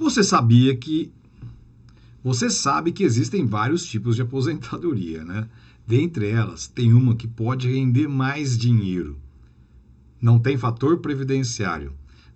Você sabia que. Você sabe que existem vários tipos de aposentadoria, né? Dentre elas, tem uma que pode render mais dinheiro. Não tem fator previdenciário.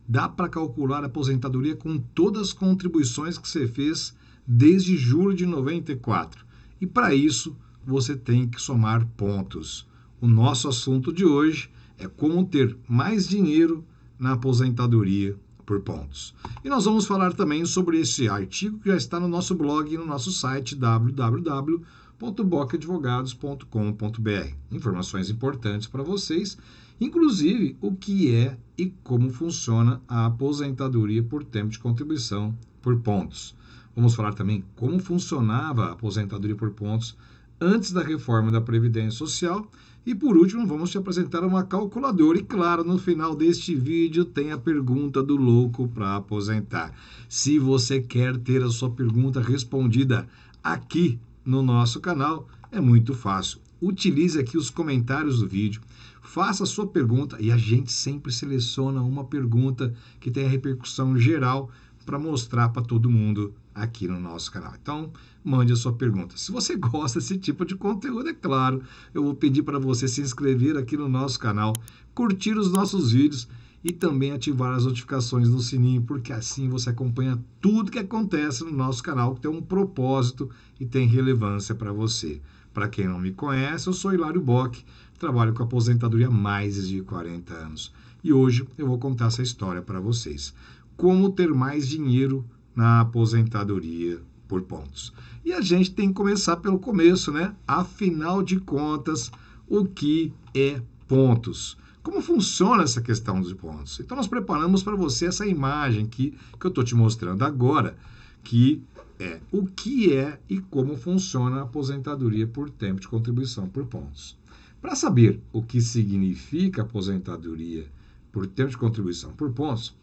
Dá para calcular a aposentadoria com todas as contribuições que você fez desde julho de 94. E para isso, você tem que somar pontos. O nosso assunto de hoje é como ter mais dinheiro na aposentadoria por pontos. E nós vamos falar também sobre esse artigo que já está no nosso blog e no nosso site www.bocadvogados.com.br. Informações importantes para vocês, inclusive o que é e como funciona a aposentadoria por tempo de contribuição por pontos. Vamos falar também como funcionava a aposentadoria por pontos antes da reforma da Previdência Social. E por último, vamos te apresentar uma calculadora. E claro, no final deste vídeo tem a pergunta do louco para aposentar. Se você quer ter a sua pergunta respondida aqui no nosso canal, é muito fácil. Utilize aqui os comentários do vídeo, faça a sua pergunta e a gente sempre seleciona uma pergunta que tem a repercussão geral para mostrar para todo mundo aqui no nosso canal. Então, mande a sua pergunta. Se você gosta desse tipo de conteúdo, é claro, eu vou pedir para você se inscrever aqui no nosso canal, curtir os nossos vídeos e também ativar as notificações no sininho, porque assim você acompanha tudo que acontece no nosso canal, que tem um propósito e tem relevância para você. Para quem não me conhece, eu sou Hilário Bock, trabalho com aposentadoria há mais de 40 anos. E hoje eu vou contar essa história para vocês. Como ter mais dinheiro na aposentadoria por pontos. E a gente tem que começar pelo começo, né? Afinal de contas, o que é pontos? Como funciona essa questão dos pontos? Então, nós preparamos para você essa imagem que, que eu estou te mostrando agora, que é o que é e como funciona a aposentadoria por tempo de contribuição por pontos. Para saber o que significa aposentadoria por tempo de contribuição por pontos,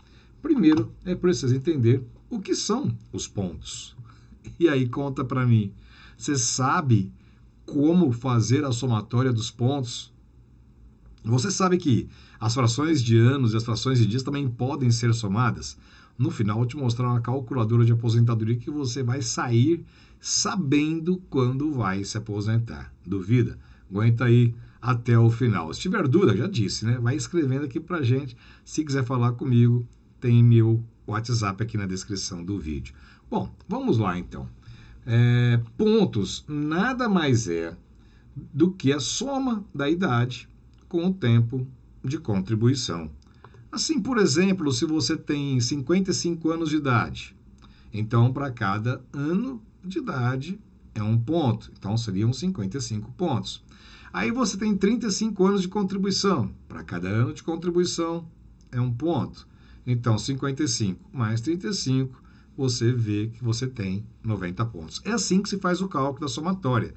Primeiro é preciso entender o que são os pontos. E aí conta para mim, você sabe como fazer a somatória dos pontos? Você sabe que as frações de anos e as frações de dias também podem ser somadas? No final, eu te mostrar uma calculadora de aposentadoria que você vai sair sabendo quando vai se aposentar. Duvida? Aguenta aí até o final. Se tiver dúvida, já disse, né? Vai escrevendo aqui pra gente. Se quiser falar comigo, tem meu WhatsApp aqui na descrição do vídeo. Bom, vamos lá então. É, pontos nada mais é do que a soma da idade com o tempo de contribuição. Assim, por exemplo, se você tem 55 anos de idade, então para cada ano de idade é um ponto, então seriam 55 pontos. Aí você tem 35 anos de contribuição, para cada ano de contribuição é um ponto. Então, 55 mais 35, você vê que você tem 90 pontos. É assim que se faz o cálculo da somatória.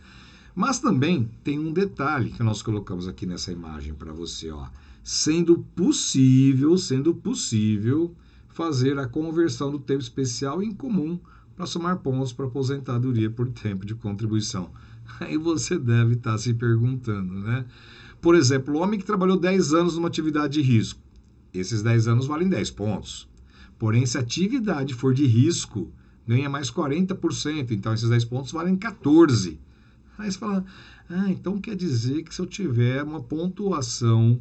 Mas também tem um detalhe que nós colocamos aqui nessa imagem para você, ó. Sendo possível, sendo possível fazer a conversão do tempo especial em comum para somar pontos para aposentadoria por tempo de contribuição. Aí você deve estar tá se perguntando, né? Por exemplo, o homem que trabalhou 10 anos numa atividade de risco, esses 10 anos valem 10 pontos. Porém, se a atividade for de risco, ganha mais 40%. Então, esses 10 pontos valem 14. Aí você fala, ah, então quer dizer que se eu tiver uma pontuação,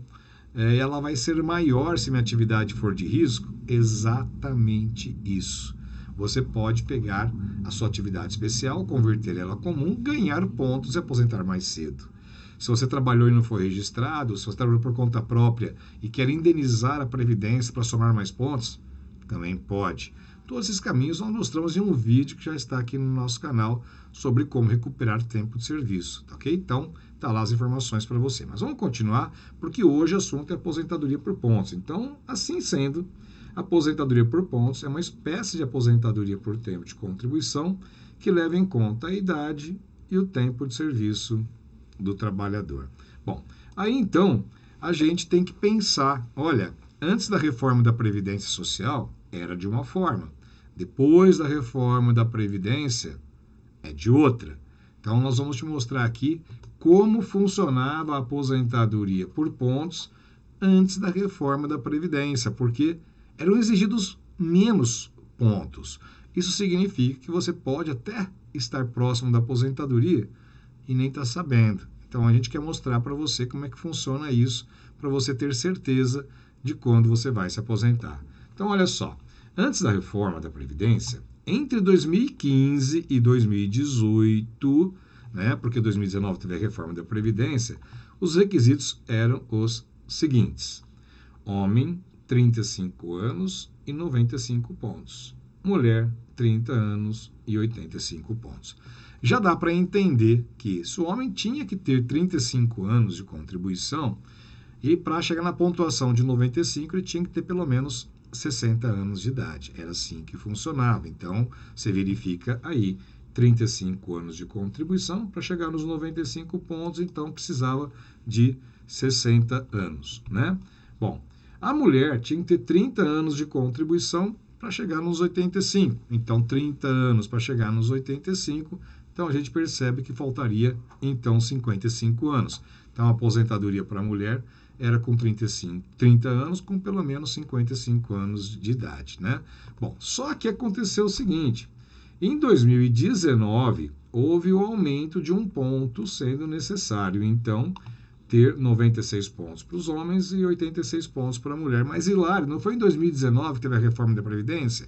é, ela vai ser maior se minha atividade for de risco? Exatamente isso. Você pode pegar a sua atividade especial, converter ela comum, ganhar pontos e aposentar mais cedo. Se você trabalhou e não foi registrado, se você trabalhou por conta própria e quer indenizar a Previdência para somar mais pontos, também pode. Todos esses caminhos nós mostramos em um vídeo que já está aqui no nosso canal sobre como recuperar tempo de serviço, tá ok? Então, tá lá as informações para você. Mas vamos continuar, porque hoje o assunto é aposentadoria por pontos. Então, assim sendo, aposentadoria por pontos é uma espécie de aposentadoria por tempo de contribuição que leva em conta a idade e o tempo de serviço do trabalhador. Bom, aí então a gente tem que pensar, olha, antes da reforma da previdência social era de uma forma, depois da reforma da previdência é de outra. Então nós vamos te mostrar aqui como funcionava a aposentadoria por pontos antes da reforma da previdência, porque eram exigidos menos pontos. Isso significa que você pode até estar próximo da aposentadoria e nem está sabendo. Então a gente quer mostrar para você como é que funciona isso, para você ter certeza de quando você vai se aposentar. Então olha só, antes da reforma da previdência, entre 2015 e 2018, né, porque 2019 teve a reforma da previdência, os requisitos eram os seguintes: homem 35 anos e 95 pontos, mulher 30 anos e 85 pontos já dá para entender que se o homem tinha que ter 35 anos de contribuição e para chegar na pontuação de 95 ele tinha que ter pelo menos 60 anos de idade. Era assim que funcionava. Então, você verifica aí 35 anos de contribuição para chegar nos 95 pontos, então precisava de 60 anos, né? Bom, a mulher tinha que ter 30 anos de contribuição para chegar nos 85. Então, 30 anos para chegar nos 85 então a gente percebe que faltaria então 55 anos. Então a aposentadoria para a mulher era com 35, 30 anos, com pelo menos 55 anos de idade, né? Bom, só que aconteceu o seguinte: em 2019 houve o aumento de um ponto, sendo necessário então ter 96 pontos para os homens e 86 pontos para a mulher. Mas Hilário, não foi em 2019 que teve a reforma da previdência?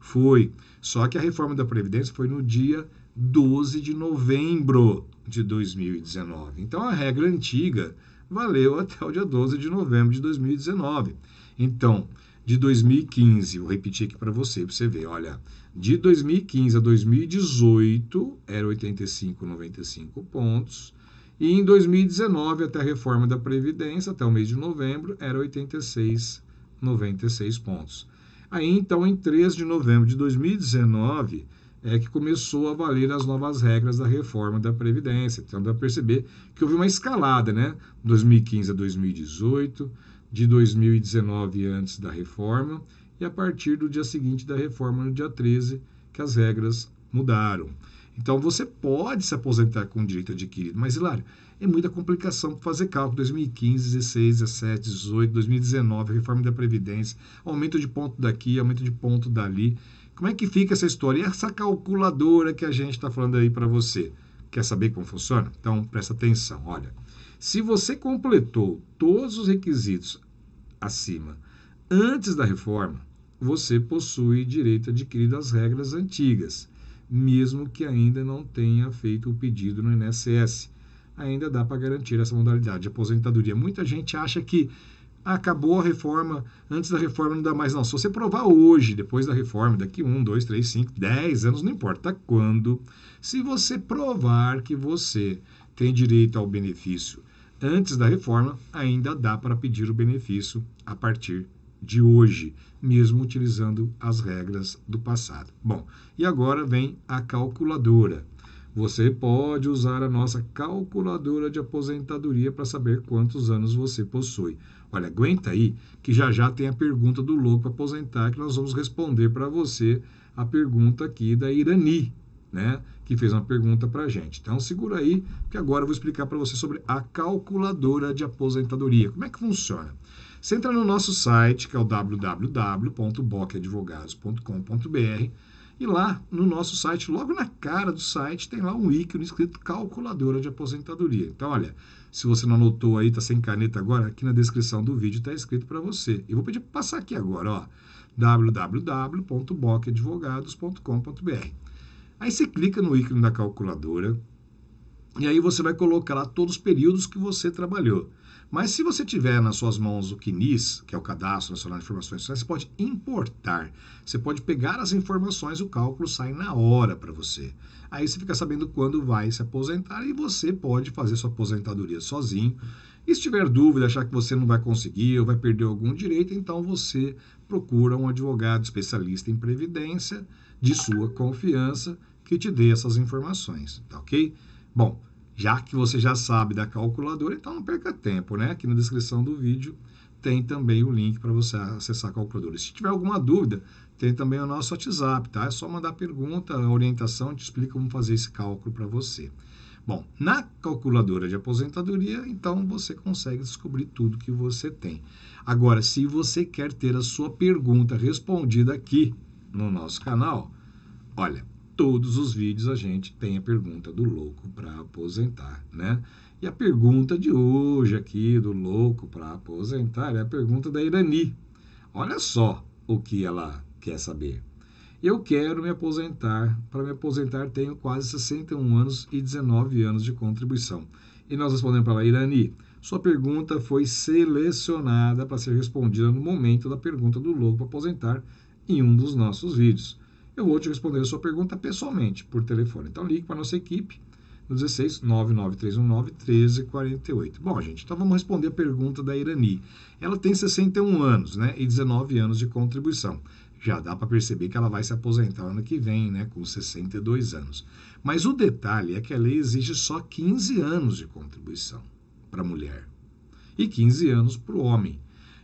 Foi. Só que a reforma da previdência foi no dia 12 de novembro de 2019. Então a regra antiga valeu até o dia 12 de novembro de 2019. Então, de 2015, vou repetir aqui para você, para você ver, olha, de 2015 a 2018 era 85,95 pontos, e em 2019 até a reforma da previdência, até o mês de novembro, era 86,96 pontos. Aí então, em 3 de novembro de 2019, é que começou a valer as novas regras da reforma da Previdência. Então dá para perceber que houve uma escalada, né? 2015 a 2018, de 2019 antes da reforma, e a partir do dia seguinte da reforma, no dia 13, que as regras mudaram. Então você pode se aposentar com direito adquirido, mas Hilário, é muita complicação para fazer cálculo 2015, 16, 17, 18, 2019, reforma da previdência, aumento de ponto daqui, aumento de ponto dali. Como é que fica essa história? E essa calculadora que a gente está falando aí para você? Quer saber como funciona? Então presta atenção. Olha, se você completou todos os requisitos acima antes da reforma, você possui direito adquirido às regras antigas, mesmo que ainda não tenha feito o pedido no INSS. Ainda dá para garantir essa modalidade de aposentadoria. Muita gente acha que acabou a reforma, antes da reforma não dá mais, não. Se você provar hoje, depois da reforma, daqui um, dois, três, cinco, dez anos, não importa quando, se você provar que você tem direito ao benefício antes da reforma, ainda dá para pedir o benefício a partir de hoje, mesmo utilizando as regras do passado. Bom, e agora vem a calculadora. Você pode usar a nossa calculadora de aposentadoria para saber quantos anos você possui. Olha, aguenta aí que já já tem a pergunta do louco aposentar que nós vamos responder para você a pergunta aqui da Irani, né, que fez uma pergunta para a gente. Então segura aí que agora eu vou explicar para você sobre a calculadora de aposentadoria. Como é que funciona? Você entra no nosso site, que é o www.bocadvogados.com.br e lá no nosso site, logo na cara do site, tem lá um ícone escrito calculadora de aposentadoria. Então, olha, se você não anotou aí, está sem caneta agora, aqui na descrição do vídeo está escrito para você. Eu vou pedir para passar aqui agora, ó, www.bocadvogados.com.br. Aí você clica no ícone da calculadora e aí você vai colocar lá todos os períodos que você trabalhou. Mas se você tiver nas suas mãos o CNIS, que é o Cadastro Nacional de Informações Sociais, você pode importar. Você pode pegar as informações, o cálculo sai na hora para você. Aí você fica sabendo quando vai se aposentar e você pode fazer sua aposentadoria sozinho. E se tiver dúvida, achar que você não vai conseguir ou vai perder algum direito, então você procura um advogado especialista em previdência de sua confiança que te dê essas informações, tá ok? Bom, já que você já sabe da calculadora, então não perca tempo, né? Aqui na descrição do vídeo tem também o link para você acessar a calculadora. Se tiver alguma dúvida, tem também o nosso WhatsApp, tá? É só mandar pergunta, orientação, te explica como fazer esse cálculo para você. Bom, na calculadora de aposentadoria, então você consegue descobrir tudo que você tem. Agora, se você quer ter a sua pergunta respondida aqui no nosso canal, olha, todos os vídeos a gente tem a pergunta do louco para aposentar, né? E a pergunta de hoje aqui do louco para aposentar é a pergunta da Irani. Olha só o que ela quer saber. Eu quero me aposentar. Para me aposentar, tenho quase 61 anos e 19 anos de contribuição. E nós respondemos para ela, Irani, sua pergunta foi selecionada para ser respondida no momento da pergunta do louco para aposentar em um dos nossos vídeos eu vou te responder a sua pergunta pessoalmente, por telefone. Então, ligue para a nossa equipe no 16 99319 1348. Bom, gente, então vamos responder a pergunta da Irani. Ela tem 61 anos, né, e 19 anos de contribuição. Já dá para perceber que ela vai se aposentar ano que vem, né, com 62 anos. Mas o detalhe é que a lei exige só 15 anos de contribuição para a mulher e 15 anos para o homem.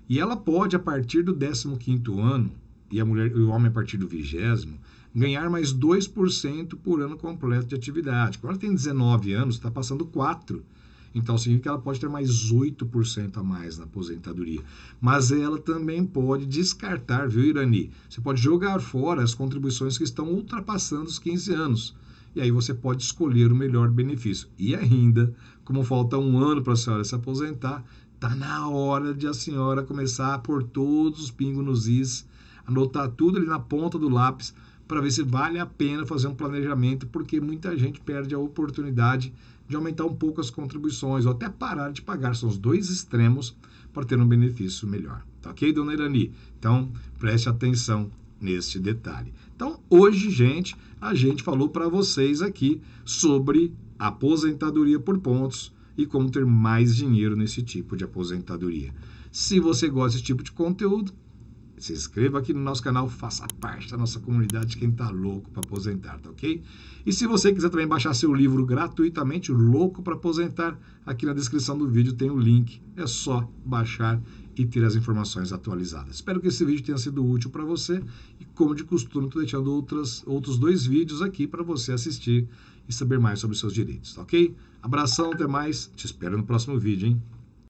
E ela pode, a partir do 15º ano, e, a mulher, e o homem a partir do vigésimo ganhar mais 2% por ano completo de atividade. Quando ela tem 19 anos, está passando 4%. Então significa que ela pode ter mais 8% a mais na aposentadoria. Mas ela também pode descartar, viu, Irani? Você pode jogar fora as contribuições que estão ultrapassando os 15 anos. E aí você pode escolher o melhor benefício. E ainda, como falta um ano para a senhora se aposentar, tá na hora de a senhora começar a pôr todos os pingos nos is anotar tudo ali na ponta do lápis para ver se vale a pena fazer um planejamento, porque muita gente perde a oportunidade de aumentar um pouco as contribuições ou até parar de pagar. São os dois extremos para ter um benefício melhor. Tá ok, dona Irani? Então, preste atenção neste detalhe. Então, hoje, gente, a gente falou para vocês aqui sobre aposentadoria por pontos e como ter mais dinheiro nesse tipo de aposentadoria. Se você gosta desse tipo de conteúdo, se inscreva aqui no nosso canal, faça parte da nossa comunidade de quem está louco para aposentar, tá ok? E se você quiser também baixar seu livro gratuitamente, Louco para Aposentar, aqui na descrição do vídeo tem o link. É só baixar e ter as informações atualizadas. Espero que esse vídeo tenha sido útil para você e, como de costume, estou deixando outras, outros dois vídeos aqui para você assistir e saber mais sobre seus direitos, tá ok? Abração, até mais, te espero no próximo vídeo, hein?